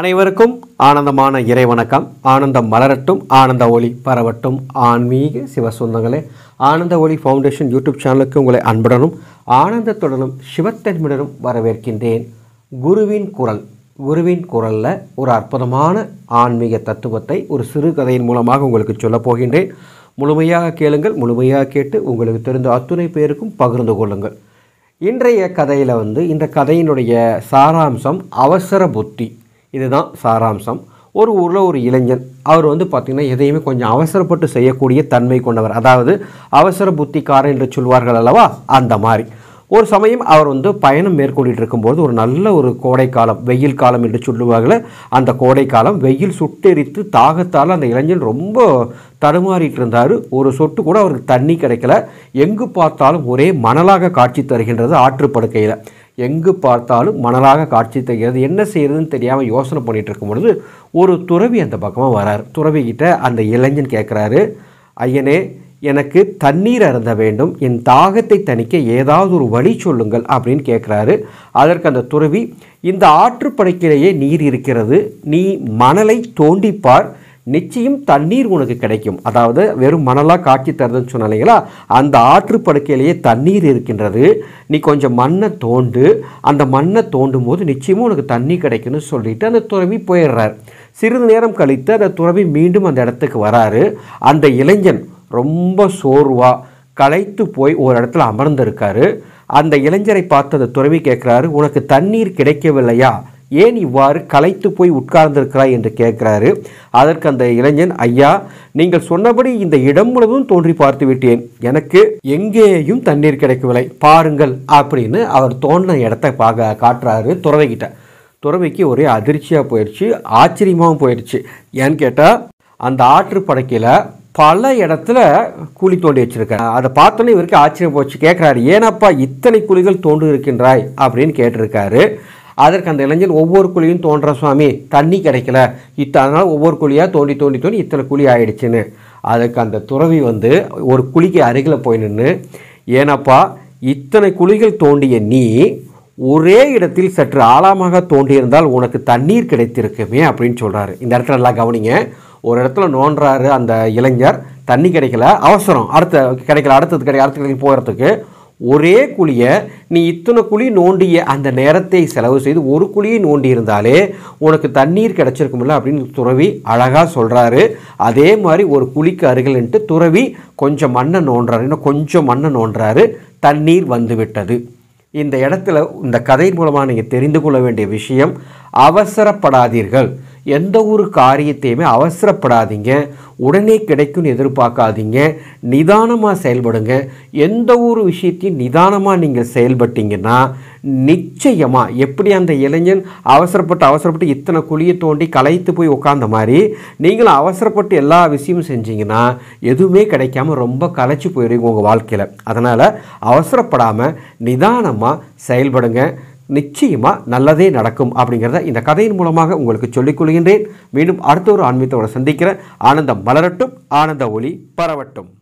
அனைவருக்கும் ஆனந்தமான இறை வணக்கம் ஆனந்தம் மலரட்டும் ஆனந்த ஒளி பரவட்டும் ஆன்மீக சிவ சொந்தங்களே ஆனந்த ஒளி ஃபவுண்டேஷன் யூடியூப் சேனலுக்கு உங்களை அன்புடனும் ஆனந்தத்துடனும் சிவத்தன்மையுடனும் வரவேற்கின்றேன் குருவின் குரல் குருவின் குரலில் ஒரு அற்புதமான ஆன்மீக தத்துவத்தை ஒரு சிறுகதையின் மூலமாக உங்களுக்கு சொல்லப் போகின்றேன் முழுமையாக கேளுங்கள் முழுமையாக கேட்டு உங்களுக்கு தெரிந்த அத்துணை பேருக்கும் பகிர்ந்து கொள்ளுங்கள் இன்றைய கதையில் வந்து இந்த கதையினுடைய சாராம்சம் அவசர புத்தி இதுதான் சாராம்சம் ஒரு ஊரில் ஒரு இளைஞன் அவர் வந்து பார்த்திங்கன்னா எதையுமே கொஞ்சம் அவசரப்பட்டு செய்யக்கூடிய தன்மை கொண்டவர் அதாவது அவசர புத்திக்காரன் என்று சொல்வார்கள் அல்லவா அந்த மாதிரி ஒரு சமயம் அவர் வந்து பயணம் மேற்கொண்டிட்டு இருக்கும்போது ஒரு நல்ல ஒரு கோடைக்காலம் வெயில் காலம் என்று சொல்லுவார்கள் அந்த கோடைக்காலம் வெயில் சுட்டெரித்து தாகத்தால் அந்த இளைஞன் ரொம்ப தடுமாறிட்டு இருந்தார் ஒரு சொட்டு கூட அவருக்கு தண்ணி கிடைக்கல எங்கு பார்த்தாலும் ஒரே மணலாக காட்சி தருகின்றது ஆற்றுப்படுக்கையில் எங்கு பார்த்தாலும் மணலாக காட்சி தருகிறது என்ன செய்கிறதுன்னு தெரியாமல் யோசனை பண்ணிகிட்டு இருக்கும் பொழுது ஒரு துறவி அந்த பக்கமாக வரார் துறவிக்கிட்ட அந்த இளைஞன் கேட்குறாரு ஐயனே எனக்கு தண்ணீர் அருந்த வேண்டும் என் தாகத்தை தணிக்க ஏதாவது ஒரு வழி சொல்லுங்கள் அப்படின்னு கேட்குறாரு அதற்கு அந்த துறவி இந்த ஆற்றுப்படைக்கிலேயே நீர் இருக்கிறது நீ மணலை தோண்டிப்பார் நிச்சயம் தண்ணீர் உனக்கு கிடைக்கும் அதாவது வெறும் மணலாக காட்சி தருதுன்னு இல்லைங்களா அந்த ஆற்று படுக்கையிலேயே தண்ணீர் இருக்கின்றது நீ கொஞ்சம் மண்ணை தோண்டு அந்த மண்ணை தோண்டும் போது நிச்சயமும் உனக்கு தண்ணி கிடைக்கும்னு சொல்லிட்டு அந்த துறவி போயிடுறார் சிறிது நேரம் கழித்து அந்த துறவி மீண்டும் அந்த இடத்துக்கு வராரு அந்த இளைஞன் ரொம்ப சோர்வாக களைத்து போய் ஒரு இடத்துல அமர்ந்திருக்காரு அந்த இளைஞரை பார்த்து அந்த துறவி கேட்குறாரு உனக்கு தண்ணீர் கிடைக்கவில்லையா ஏன் இவ்வாறு கலைத்து போய் உட்கார்ந்திருக்கிறாய் என்று கேட்கிறாரு அதற்கு அந்த இளைஞன் ஐயா நீங்கள் சொன்னபடி இந்த இடம் முழுவதும் தோன்றி பார்த்து விட்டேன் எனக்கு எங்கேயும் தண்ணீர் கிடைக்கவில்லை பாருங்கள் அப்படின்னு அவர் தோன்ற இடத்த பார்க்க காட்டுறாரு துறவைக்கிட்ட துறவைக்கு ஒரே அதிர்ச்சியாக போயிடுச்சு ஆச்சரியமாகவும் போயிடுச்சு ஏன்னு கேட்டால் அந்த ஆற்று படைக்கையில் பல இடத்துல கூலி தோண்டி வச்சுருக்காங்க அதை பார்த்தோன்னே இவருக்கு ஆச்சரியம் போச்சு கேட்குறாரு ஏனப்பா இத்தனை குழிகள் தோண்டு இருக்கின்றாய் அப்படின்னு கேட்டிருக்காரு அதற்கு அந்த இளைஞன் ஒவ்வொரு குழியும் தோன்ற சுவாமி தண்ணி கிடைக்கல இத்த அதனால் ஒவ்வொரு குழியாக தோண்டி தோண்டி தோண்டி இத்தனை குழி ஆயிடுச்சுன்னு அதுக்கு அந்த துறவி வந்து ஒரு குழிக்கு அருகில் போய் நின்று ஏனப்பா இத்தனை குழிகள் தோண்டிய நீ ஒரே இடத்தில் சற்று ஆழமாக தோண்டியிருந்தால் உனக்கு தண்ணீர் கிடைத்திருக்குமே அப்படின்னு சொல்கிறாரு இந்த இடத்துல நல்லா கவனிங்க ஒரு இடத்துல நோன்றாரு அந்த இளைஞர் தண்ணி கிடைக்கல அவசரம் அடுத்த கிடைக்கல அடுத்தது கிடைக்க அடுத்த கிடைக்க போகிறதுக்கு ஒரே குழியை நீ இத்தனை குழி நோண்டிய அந்த நேரத்தை செலவு செய்து ஒரு குழியை நோண்டி இருந்தாலே உனக்கு தண்ணீர் கிடச்சிருக்குமில்ல அப்படின்னு துறவி அழகாக சொல்கிறாரு அதே மாதிரி ஒரு குழிக்கு அருகில்ன்ட்டு துறவி கொஞ்சம் மண்ணை நோண்டுறாரு இன்னும் கொஞ்சம் மண்ணை நோண்டுறாரு தண்ணீர் வந்துவிட்டது இந்த இடத்துல இந்த கதை மூலமாக நீங்கள் தெரிந்து கொள்ள வேண்டிய விஷயம் அவசரப்படாதீர்கள் எந்த ஒரு காரியத்தையுமே அவசரப்படாதீங்க உடனே கிடைக்கும்னு எதிர்பார்க்காதீங்க நிதானமாக செயல்படுங்க எந்த ஒரு விஷயத்தையும் நிதானமாக நீங்கள் செயல்பட்டீங்கன்னா நிச்சயமாக எப்படி அந்த இளைஞன் அவசரப்பட்டு அவசரப்பட்டு இத்தனை குழியை தோண்டி கலைத்து போய் உட்காந்த மாதிரி நீங்களும் அவசரப்பட்டு எல்லா விஷயமும் செஞ்சீங்கன்னா எதுவுமே கிடைக்காம ரொம்ப கலைச்சி போயிடுவீங்க உங்கள் வாழ்க்கையில் அதனால் அவசரப்படாமல் நிதானமாக செயல்படுங்க நிச்சயமாக நல்லதே நடக்கும் அப்படிங்கிறத இந்த கதையின் மூலமாக உங்களுக்கு சொல்லிக் கொள்கின்றேன் மீண்டும் அடுத்த ஒரு ஆன்மீகத்தோடு சந்திக்கிற ஆனந்தம் மலரட்டும் ஆனந்த ஒளி பரவட்டும்